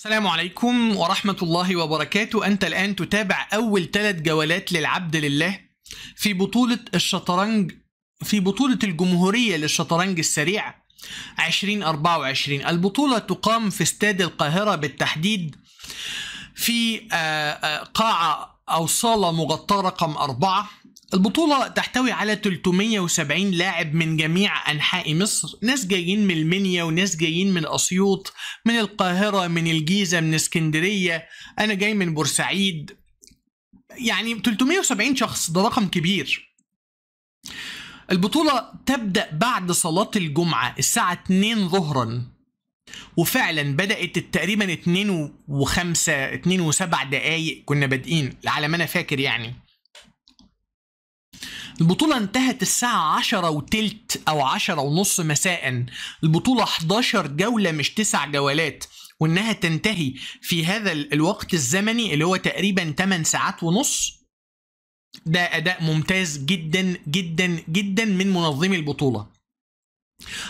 السلام عليكم ورحمة الله وبركاته أنت الآن تتابع أول ثلاث جولات للعبد لله في بطولة الشطرنج في بطولة الجمهورية للشطرنج السريع 2024 البطولة تقام في استاد القاهرة بالتحديد في آه، آه، قاعة أو صالة مغطاة رقم أربعة البطولة تحتوي على 370 لاعب من جميع أنحاء مصر ناس جايين من المنيا وناس جايين من أسيوط من القاهرة من الجيزة من اسكندرية أنا جاي من بورسعيد يعني 370 شخص ده رقم كبير البطولة تبدأ بعد صلاة الجمعة الساعة 2 ظهرا وفعلا بدأت تقريبا 2 و5 2 و7 دقايق كنا بادئين على ما أنا فاكر يعني البطولة انتهت الساعة 10 وتلت أو 10 ونص مساء البطولة 11 جولة مش 9 جولات وإنها تنتهي في هذا الوقت الزمني اللي هو تقريبا 8 ساعات ونص ده أداء ممتاز جدا جدا جدا من منظمي البطولة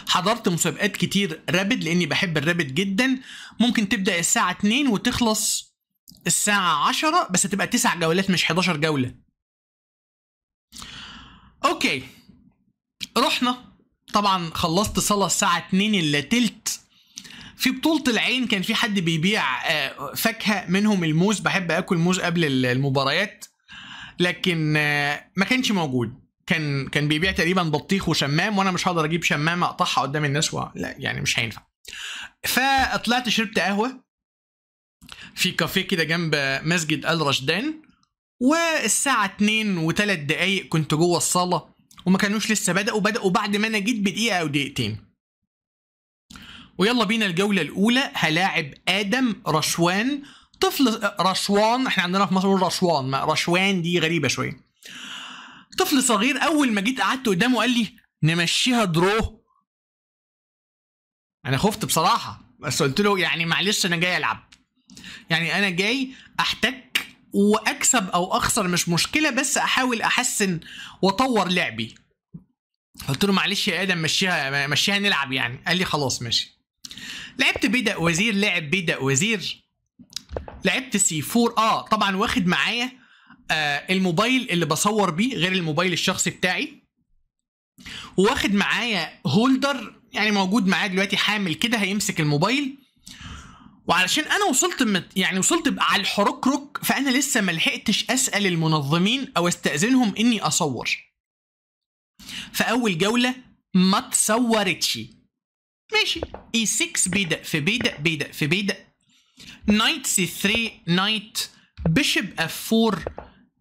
حضرت مسابقات كتير رابد لاني بحب الرابد جدا ممكن تبدا الساعه 2 وتخلص الساعه 10 بس هتبقى 9 جولات مش 11 جوله اوكي رحنا طبعا خلصت صلاه الساعه 2 الا تلت في بطولة العين كان في حد بيبيع آه، فاكهة منهم الموز بحب اكل موز قبل المباريات لكن آه، ما كانش موجود كان كان بيبيع تقريبا بطيخ وشمام وانا مش هقدر اجيب شمامة اقطعها قدام الناس و... لا يعني مش هينفع فطلعت شربت قهوة في كافيه كده جنب مسجد آل رشدان والساعة 2 و3 دقايق كنت جوه الصالة وما كانوش لسه بدأوا بدأوا بعد ما أنا جيت بدقيقة أو دقيقتين ويلا بينا الجولة الأولى هلاعب آدم رشوان طفل آه، رشوان احنا عندنا في مصر رشوان ما رشوان دي غريبة شوية طفل صغير أول ما جيت قعدت قدامه قال لي نمشيها درو أنا خفت بصراحة بس قلت له يعني معلش أنا جاي ألعب يعني أنا جاي أحتك واكسب او اخسر مش مشكله بس احاول احسن واطور لعبي قلت له معلش يا ادم مشيها مشيها نلعب يعني قال لي خلاص ماشي لعبت بدأ وزير لعب بدأ وزير لعبت سي 4 اه طبعا واخد معايا آه الموبايل اللي بصور بيه غير الموبايل الشخصي بتاعي واخد معايا هولدر يعني موجود معايا دلوقتي حامل كده هيمسك الموبايل وعلشان انا وصلت مت يعني وصلت على روك فانا لسه ما لحقتش اسال المنظمين او استاذنهم اني اصور فاول جوله ما تصورتش ماشي اي 6 بيدق في بيدق بيدق في بيدق نايت سي 3 نايت بيشب اف 4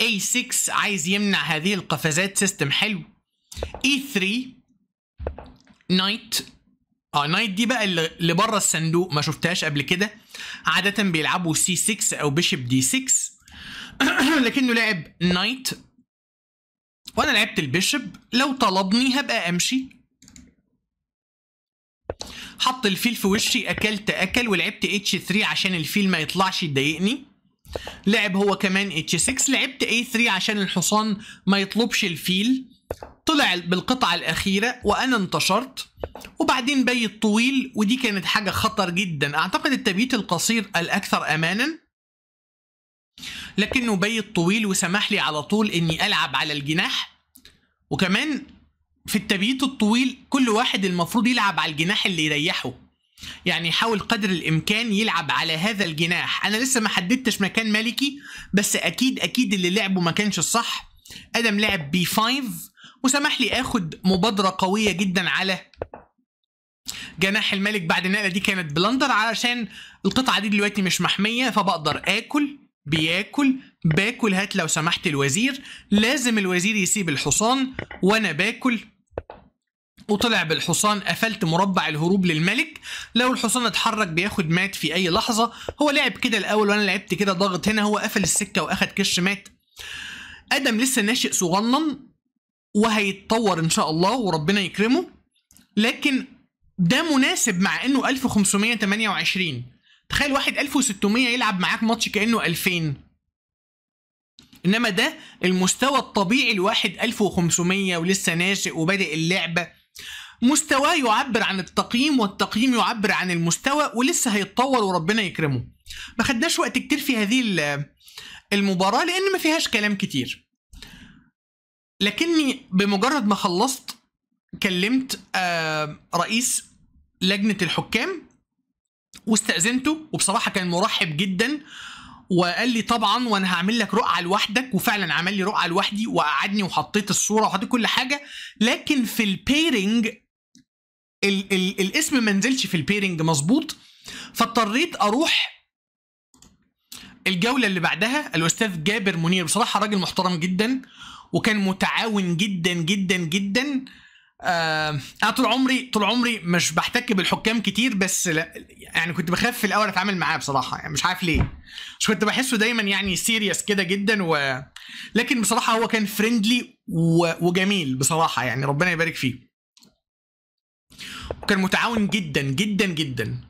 اي 6 عايز يمنع هذه القفزات سيستم حلو اي 3 نايت اه نايت دي بقى اللي بره الصندوق ما شفتهاش قبل كده عاده بيلعبوا سي 6 او بيشب دي 6 لكنه لعب نايت وانا لعبت البيشب لو طلبني هبقى امشي حط الفيل في وشي اكلت اكل ولعبت اتش 3 عشان الفيل ما يطلعش يضايقني لعب هو كمان اتش 6 لعبت اي 3 عشان الحصان ما يطلبش الفيل طلع بالقطعة الأخيرة وأنا انتشرت وبعدين بيت طويل ودي كانت حاجة خطر جدا أعتقد التبييت القصير الأكثر أمانا لكنه بيت طويل وسمح لي على طول إني ألعب على الجناح وكمان في التبييت الطويل كل واحد المفروض يلعب على الجناح اللي يريحه يعني يحاول قدر الامكان يلعب على هذا الجناح انا لسه ما حددتش مكان ملكي بس اكيد اكيد اللي لعبه ما كانش الصح ادم لعب بي 5 وسمح لي اخد مبادره قويه جدا على جناح الملك بعد النقله دي كانت بلندر علشان القطعه دي دلوقتي مش محميه فبقدر اكل بياكل باكل هات لو سمحت الوزير لازم الوزير يسيب الحصان وانا باكل وطلع بالحصان قفلت مربع الهروب للملك لو الحصان اتحرك بياخد مات في اي لحظه هو لعب كده الاول وانا لعبت كده ضغط هنا هو قفل السكه واخد كش مات ادم لسه ناشئ صغنن وهيتطور ان شاء الله وربنا يكرمه لكن ده مناسب مع انه 1528 تخيل واحد 1600 يلعب معاك ماتش كانه 2000 انما ده المستوى الطبيعي لواحد 1500 ولسه ناشئ وبادئ اللعبه مستواه يعبر عن التقييم والتقييم يعبر عن المستوى ولسه هيتطور وربنا يكرمه ما خدناش وقت كتير في هذه المباراه لان ما فيهاش كلام كتير لكني بمجرد ما خلصت كلمت آه، رئيس لجنه الحكام واستأذنته وبصراحة كان مرحب جدا وقال لي طبعا وانا هعمل لك رقعه لوحدك وفعلا عمل لي رقعه لوحدي وقعدني وحطيت الصوره وحطيت كل حاجه لكن في البيرنج ال ال الاسم ما نزلش في البيرنج مظبوط فاضطريت اروح الجوله اللي بعدها الاستاذ جابر منير بصراحه راجل محترم جدا وكان متعاون جدا جدا جدا آه انا طول عمري طول عمري مش بحتك بالحكام كتير بس لا يعني كنت بخاف في الاول اتعامل معاه بصراحه يعني مش عارف ليه مش كنت بحسه دايما يعني سيريس كده جدا و لكن بصراحه هو كان فريندلي و... وجميل بصراحه يعني ربنا يبارك فيه وكان متعاون جدا جدا جدا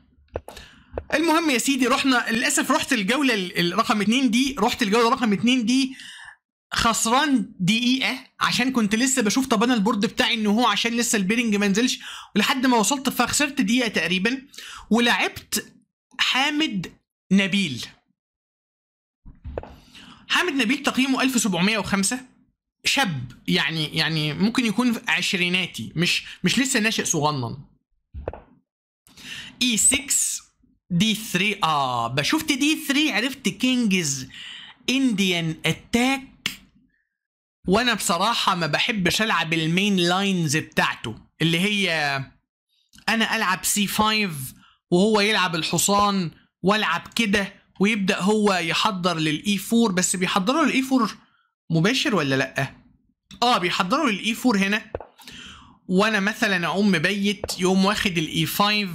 المهم يا سيدي رحنا للاسف رحت الجوله رقم اتنين دي رحت الجوله رقم اتنين دي خسران دقيقه عشان كنت لسه بشوف طب انا البورد بتاعي ان هو عشان لسه البيرنج ما نزلش لحد ما وصلت فخسرت دقيقه تقريبا ولعبت حامد نبيل حامد نبيل تقييمه 1705 شاب يعني يعني ممكن يكون في عشريناتي مش مش لسه ناشئ صغنن اي 6 دي 3 اه بشوفت دي 3 عرفت كينجز انديان اتاك وانا بصراحه ما بحبش العب المين لاينز بتاعته اللي هي انا العب سي 5 وهو يلعب الحصان والعب كده ويبدا هو يحضر للاي 4 بس بيحضره للاي 4 مباشر ولا لا اه بيحضره للاي 4 هنا وانا مثلا اقوم مبيت يقوم واخد الاي 5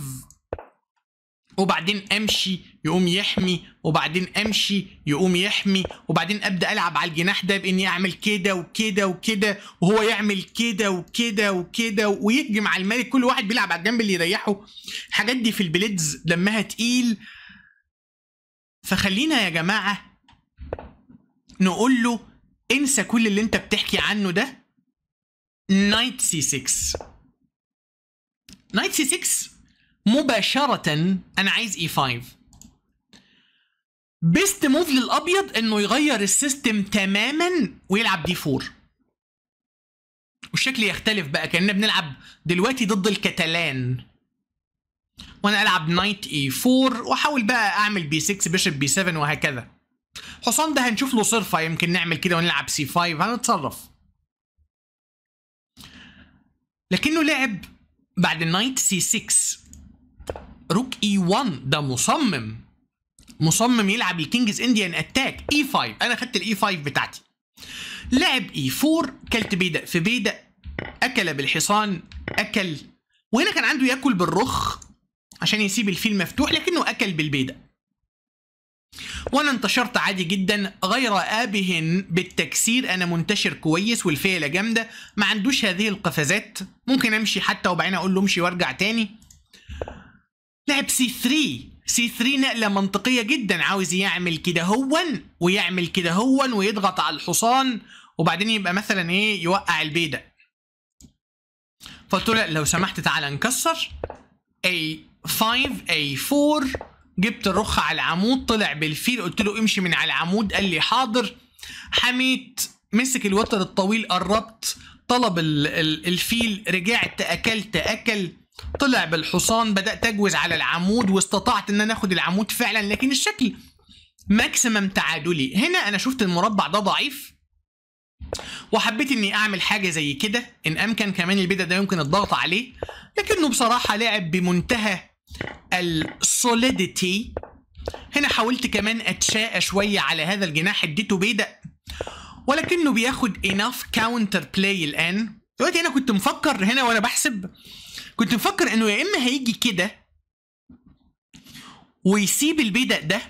وبعدين امشي يقوم يحمي وبعدين امشي يقوم يحمي وبعدين ابدا العب على الجناح ده باني اعمل كده وكده وكده وهو يعمل كده وكده وكده ويهجم على الملك كل واحد بيلعب على الجنب اللي يريحه الحاجات دي في البليدز دمها تقيل فخلينا يا جماعه نقول له انسى كل اللي انت بتحكي عنه ده نايت سي 6 نايت سي 6 مباشره انا عايز اي 5 بيست موف للابيض انه يغير السيستم تماما ويلعب دي 4 والشكل يختلف بقى كاننا بنلعب دلوقتي ضد الكتالان وانا العب نايت اي 4 واحاول بقى اعمل بي 6 بيشب بي 7 وهكذا حصان ده هنشوف له صرفه يمكن نعمل كده ونلعب سي 5 هنتصرف لكنه لعب بعد النايت سي 6 روك اي 1 ده مصمم مصمم يلعب الكينجز انديان اتاك اي 5 انا خدت الاي 5 e بتاعتي لعب اي e 4 كلت بيدق في بيدق اكل بالحصان اكل وهنا كان عنده ياكل بالرخ عشان يسيب الفيل مفتوح لكنه اكل بالبيدق وانا انتشرت عادي جدا غير آبه بالتكسير انا منتشر كويس والفيلة جامدة ما عندوش هذه القفزات ممكن امشي حتى وبعدين اقول له امشي وارجع تاني لعب سي 3 سي 3 نقلة منطقية جدا عاوز يعمل كده هون ويعمل كده هون ويضغط على الحصان وبعدين يبقى مثلا ايه يوقع البيدة فقلت له لو سمحت تعالى نكسر A5 A4 جبت الرخ على العمود طلع بالفيل قلت له امشي من على العمود قال لي حاضر حميت مسك الوتر الطويل قربت طلب الفيل رجعت اكلت اكل طلع بالحصان بدات اجوز على العمود واستطعت ان انا اخد العمود فعلا لكن الشكل ماكسيمم تعادلي هنا انا شفت المربع ده ضعيف وحبيت اني اعمل حاجه زي كده ان امكن كمان البيدا ده يمكن الضغط عليه لكنه بصراحه لعب بمنتهى السوليديتي هنا حاولت كمان اتشاء شويه على هذا الجناح اديته بيدق ولكنه بياخد اناف كاونتر بلاي الان دلوقتي انا كنت مفكر هنا وانا بحسب كنت مفكر انه يا اما هيجي كده ويسيب البيدق ده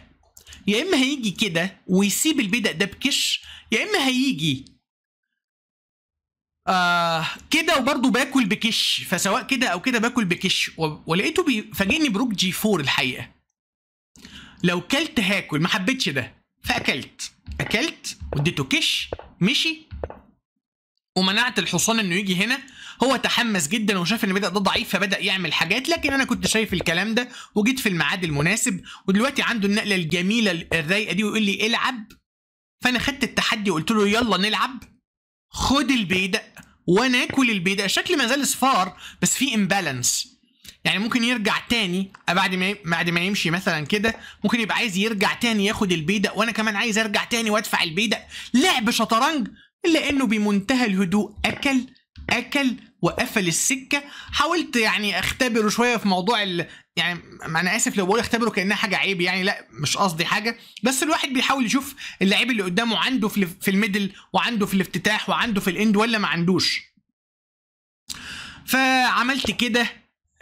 يا اما هيجي كده ويسيب البيدق ده بكش يا اما هيجي آه كده وبرضه باكل بكش فسواء كده او كده باكل بكش ولقيته بيفاجئني بروك جي 4 الحقيقه لو كلت هاكل ما حبيتش ده فاكلت اكلت واديته كش مشي ومنعت الحصان انه يجي هنا هو تحمس جدا وشاف ان بدا ده ضعيف فبدا يعمل حاجات لكن انا كنت شايف الكلام ده وجيت في الميعاد المناسب ودلوقتي عنده النقله الجميله الرايقه دي ويقول لي العب فانا خدت التحدي وقلت له يلا نلعب خد البيدق وانا اكل البيدق شكل ما زال صفار بس في امبالانس يعني ممكن يرجع تاني بعد ما بعد ما يمشي مثلا كده ممكن يبقى عايز يرجع تاني ياخد البيدق وانا كمان عايز ارجع تاني وادفع البيدق لعب شطرنج الا انه بمنتهى الهدوء اكل اكل وقفل السكه حاولت يعني اختبره شويه في موضوع ال... يعني انا اسف لو بقول اختبره كانها حاجه عيب يعني لا مش قصدي حاجه بس الواحد بيحاول يشوف اللعيب اللي قدامه عنده في, في الميدل وعنده في الافتتاح وعنده في الاند ولا ما عندوش فعملت كده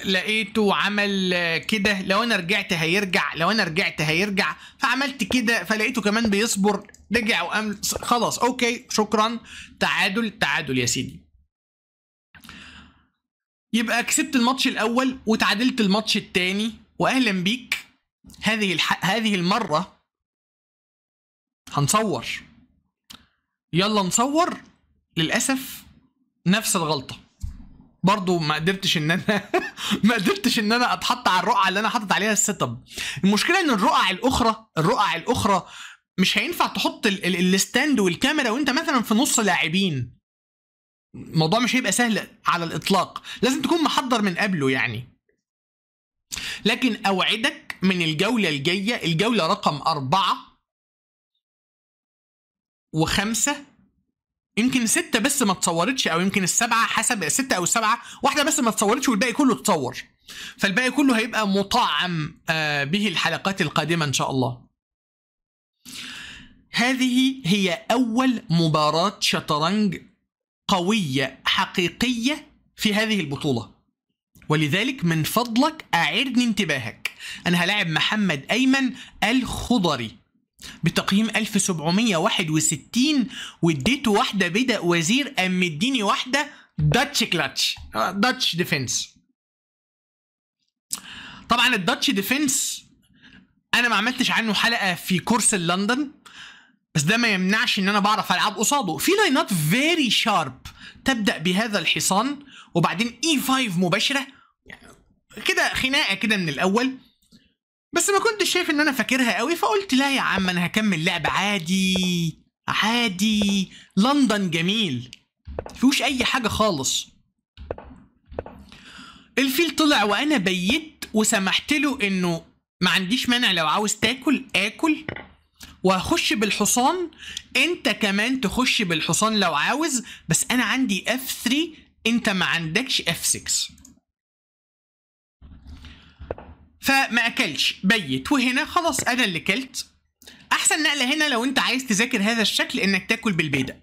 لقيته عمل كده لو انا رجعت هيرجع لو انا رجعت هيرجع فعملت كده فلقيته كمان بيصبر رجع وقام خلاص اوكي شكرا تعادل تعادل يا سيدي يبقى كسبت الماتش الاول وتعادلت الماتش الثاني واهلا بيك هذه الح... هذه المره هنصور يلا نصور للاسف نفس الغلطه برضو ما قدرتش ان انا ما قدرتش ان انا اتحط على الرقعه اللي انا حاطط عليها السيت اب المشكله ان الرقع الاخرى الرقع الاخرى مش هينفع تحط الستاند والكاميرا وانت مثلا في نص لاعبين الموضوع مش هيبقى سهل على الاطلاق لازم تكون محضر من قبله يعني لكن اوعدك من الجوله الجايه الجوله رقم أربعة وخمسة يمكن ستة بس ما اتصورتش او يمكن السبعة حسب ستة او السبعة واحدة بس ما اتصورتش والباقي كله اتصور فالباقي كله هيبقى مطعم آه، به الحلقات القادمة ان شاء الله هذه هي اول مباراة شطرنج قوية حقيقية في هذه البطولة ولذلك من فضلك أعرني انتباهك أنا هلاعب محمد أيمن الخضري بتقييم 1761 واديته واحدة بدا وزير قام مديني واحدة داتش كلاتش داتش ديفنس طبعا الداتش ديفنس انا ما عملتش عنه حلقه في كورس لندن بس ده ما يمنعش ان انا بعرف العب قصاده في لاينات فيري شارب تبدا بهذا الحصان وبعدين اي e 5 مباشره يعني كده خناقه كده من الاول بس ما كنتش شايف ان انا فاكرها قوي فقلت لا يا عم انا هكمل لعب عادي عادي لندن جميل فيهوش اي حاجه خالص الفيل طلع وانا بيت وسمحت له انه ما عنديش مانع لو عاوز تاكل اكل وهخش بالحصان انت كمان تخش بالحصان لو عاوز بس انا عندي اف 3 انت ما عندكش اف 6 فما اكلش بيت وهنا خلاص انا اللي كلت احسن نقله هنا لو انت عايز تذاكر هذا الشكل انك تاكل بالبيدا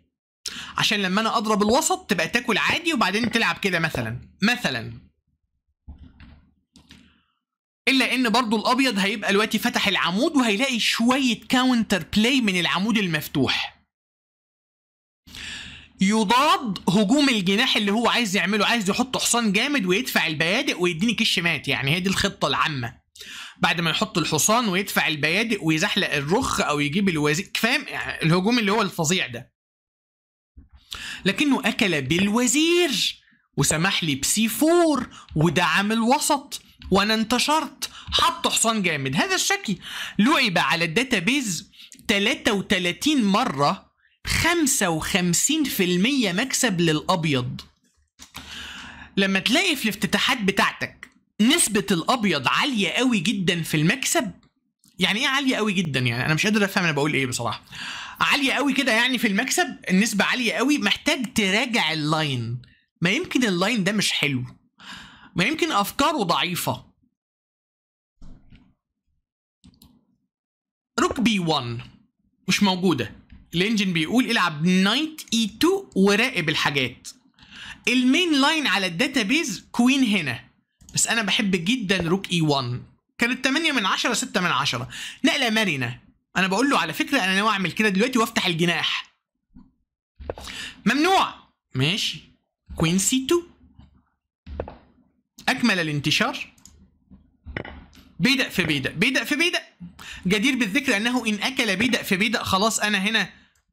عشان لما انا اضرب الوسط تبقى تاكل عادي وبعدين تلعب كده مثلا مثلا الا ان برضو الابيض هيبقى دلوقتي فتح العمود وهيلاقي شويه كاونتر بلاي من العمود المفتوح يضاد هجوم الجناح اللي هو عايز يعمله عايز يحط حصان جامد ويدفع البيادق ويديني كش مات يعني هي دي الخطه العامه بعد ما يحط الحصان ويدفع البيادق ويزحلق الرخ او يجيب الوزير فاهم يعني الهجوم اللي هو الفظيع ده لكنه اكل بالوزير وسمح لي بسي 4 ودعم الوسط وانا انتشرت حط حصان جامد هذا الشكل لعب على الداتابيز 33 مرة 55% مكسب للأبيض لما تلاقي في الافتتاحات بتاعتك نسبة الأبيض عالية قوي جدا في المكسب يعني ايه عاليه قوي جدا يعني انا مش قادر افهم انا بقول ايه بصراحه عاليه قوي كده يعني في المكسب النسبه عاليه قوي محتاج تراجع اللاين ما يمكن اللاين ده مش حلو ما يمكن افكاره ضعيفه روك بي 1 مش موجوده الانجن بيقول العب نايت اي 2 وراقب الحاجات المين لاين على الداتابيز كوين هنا بس انا بحب جدا روك اي 1 كانت 8 من 10 6 من 10 نقله مرنه انا بقول له على فكره انا ناوي اعمل كده دلوقتي وافتح الجناح ممنوع ماشي كوين سي 2 أكمل الانتشار بيدق في بيدق بيدق في بيدق جدير بالذكر أنه إن أكل بيدق في بيدق خلاص أنا هنا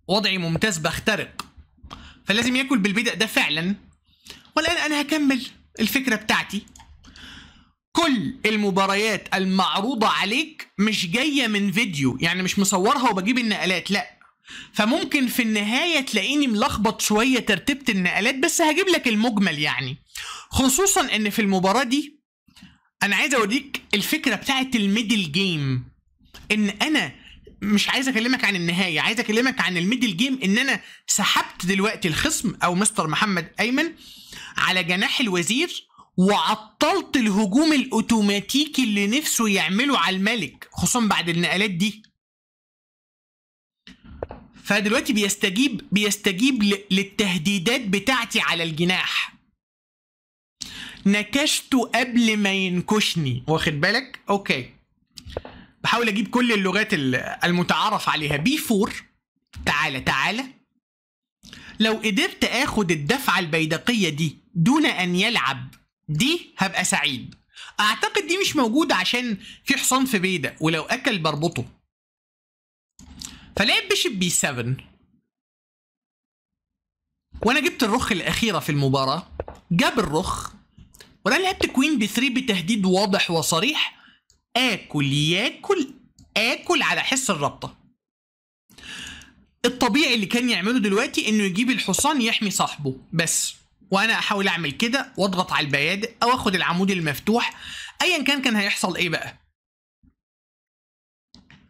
وضعي ممتاز بخترق فلازم ياكل بالبيدق ده فعلا والآن أنا هكمل الفكرة بتاعتي كل المباريات المعروضة عليك مش جاية من فيديو يعني مش مصورها وبجيب النقلات لأ فممكن في النهاية تلاقيني ملخبط شوية ترتيبة النقلات بس هجيب لك المجمل يعني خصوصا ان في المباراه دي انا عايز اوريك الفكره بتاعه الميدل جيم ان انا مش عايز اكلمك عن النهايه عايز اكلمك عن الميدل جيم ان انا سحبت دلوقتي الخصم او مستر محمد ايمن على جناح الوزير وعطلت الهجوم الاوتوماتيكي اللي نفسه يعمله على الملك خصوصا بعد النقلات دي فدلوقتي بيستجيب بيستجيب للتهديدات بتاعتي على الجناح نكشته قبل ما ينكشني واخد بالك اوكي بحاول اجيب كل اللغات المتعارف عليها بي 4 تعالى تعالى لو قدرت اخد الدفعه البيدقيه دي دون ان يلعب دي هبقى سعيد اعتقد دي مش موجوده عشان في حصان في بيدة ولو اكل بربطه فلعب بيشب بي 7 وانا جبت الرخ الاخيره في المباراه جاب الرخ وانا لعبت كوين ب 3 بتهديد واضح وصريح اكل ياكل اكل على حس الرابطه الطبيعي اللي كان يعمله دلوقتي انه يجيب الحصان يحمي صاحبه بس وانا احاول اعمل كده واضغط على البيادق او اخد العمود المفتوح ايا كان كان هيحصل ايه بقى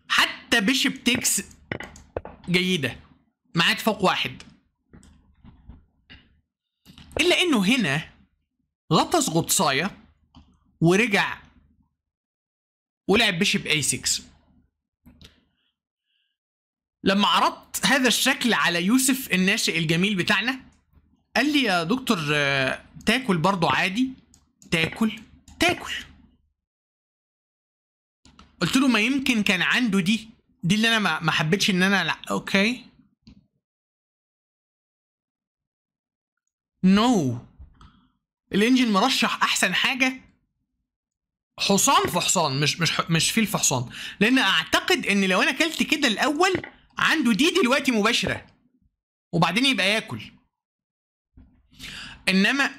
حتى بيشب تكس جيده معاك فوق واحد الا انه هنا غطس غطسايه ورجع ولعب بشيب اي 6 لما عرضت هذا الشكل على يوسف الناشئ الجميل بتاعنا قال لي يا دكتور آه، تاكل برضه عادي تاكل تاكل قلت له ما يمكن كان عنده دي دي اللي انا ما حبيتش ان انا لا اوكي نو no. الانجن مرشح احسن حاجه حصان في حصان مش مش مش فيل في حصان لان اعتقد ان لو انا اكلت كده الاول عنده دي دلوقتي مباشره وبعدين يبقى ياكل انما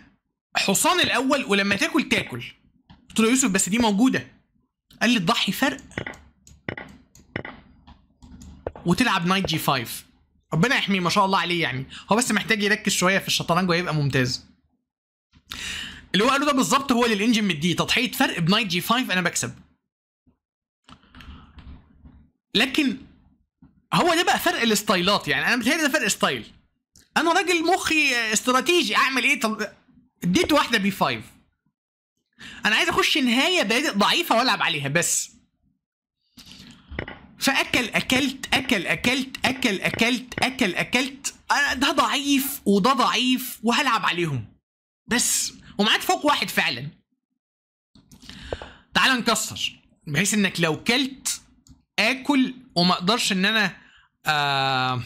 حصان الاول ولما تاكل تاكل قلت له يوسف بس دي موجوده قال لي تضحي فرق وتلعب نايت جي 5 ربنا يحميه ما شاء الله عليه يعني هو بس محتاج يركز شويه في الشطرنج وهيبقى ممتاز اللي هو قاله ده بالظبط هو اللي الانجن مديه تضحيه فرق بنايت جي 5 انا بكسب لكن هو ده بقى فرق الاستايلات يعني انا بتهيألي ده فرق ستايل انا راجل مخي استراتيجي اعمل ايه طب اديته واحده بي 5 انا عايز اخش نهايه بادئ ضعيفه والعب عليها بس فاكل اكلت اكل اكلت اكل اكلت, أكل أكلت. ده ضعيف وده ضعيف وهلعب عليهم بس ومعاك فوق واحد فعلا تعال نكسر بحيث انك لو كلت اكل وما اقدرش ان انا آه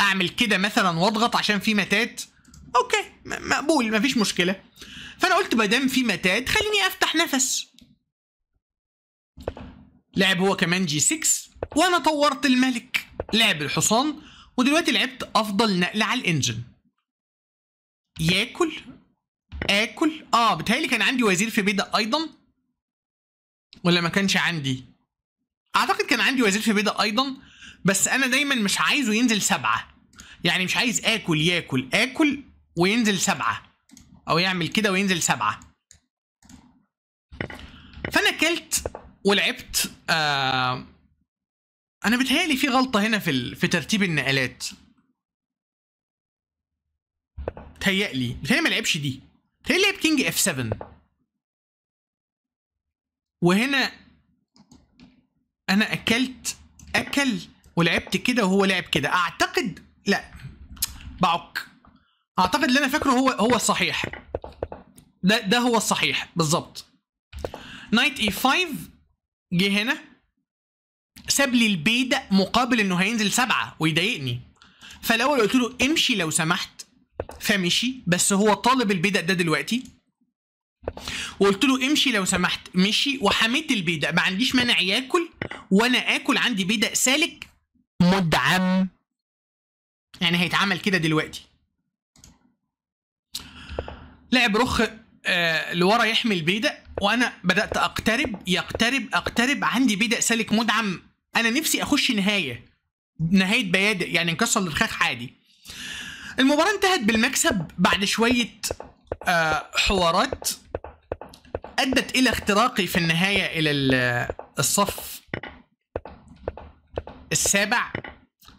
اعمل كده مثلا واضغط عشان في متات اوكي مقبول مفيش مشكله فانا قلت ما دام في متات خليني افتح نفس لعب هو كمان جي 6 وانا طورت الملك لعب الحصان ودلوقتي لعبت افضل نقله على الانجن ياكل اكل اه بتهيألي كان عندي وزير في بيدا ايضا ولا ما كانش عندي اعتقد كان عندي وزير في بيدا ايضا بس انا دايما مش عايزه ينزل سبعه يعني مش عايز اكل ياكل اكل وينزل سبعه او يعمل كده وينزل سبعه فانا اكلت ولعبت آه انا بتهيألي في غلطه هنا في في ترتيب النقلات متهيألي متهيألي ما لعبش دي متهيألي لعب كينج اف 7 وهنا انا اكلت اكل ولعبت كده وهو لعب كده اعتقد لا بعك اعتقد اللي انا فاكره هو هو الصحيح ده ده هو الصحيح بالظبط نايت اي 5 جه هنا ساب لي البيدق مقابل انه هينزل سبعه ويضايقني فالاول قلت له امشي لو سمحت فمشي بس هو طالب البيدق ده دلوقتي وقلت له امشي لو سمحت مشي وحميت البيدق ما عنديش مانع ياكل وانا اكل عندي بيدق سالك مدعم يعني هيتعمل كده دلوقتي لعب رخ آه، لورا يحمي البيدق وانا بدات اقترب يقترب اقترب عندي بيدق سالك مدعم انا نفسي اخش نهايه نهايه بيادق يعني انكسر الرخاخ عادي المباراه انتهت بالمكسب بعد شويه آه، حوارات ادت الى اختراقي في النهايه الى آه، الصف السابع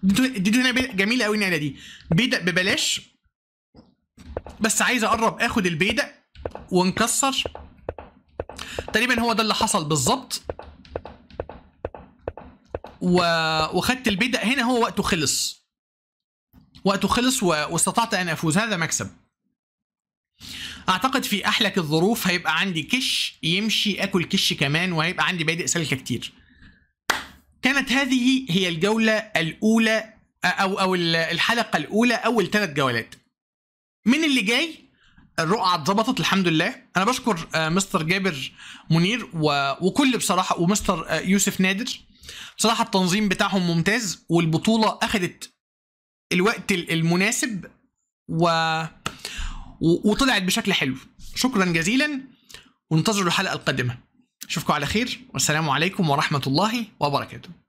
دي هنا جميله أوي النقله دي بيدق ببلاش بس عايز اقرب اخد البيدق ونكسر تقريبا هو ده اللي حصل بالظبط و... وخدت البيدق هنا هو وقته خلص وقته خلص واستطعت ان افوز هذا مكسب اعتقد في احلك الظروف هيبقى عندي كش يمشي اكل كش كمان وهيبقى عندي بادئ سلكه كتير كانت هذه هي الجوله الاولى او او الحلقه الاولى اول ثلاث جولات من اللي جاي الرقعة اتظبطت الحمد لله انا بشكر آه، مستر جابر منير وكل بصراحه ومستر آه، يوسف نادر بصراحه التنظيم بتاعهم ممتاز والبطوله اخذت الوقت المناسب و... وطلعت بشكل حلو شكرا جزيلا وانتظروا الحلقه القادمه اشوفكم على خير والسلام عليكم ورحمه الله وبركاته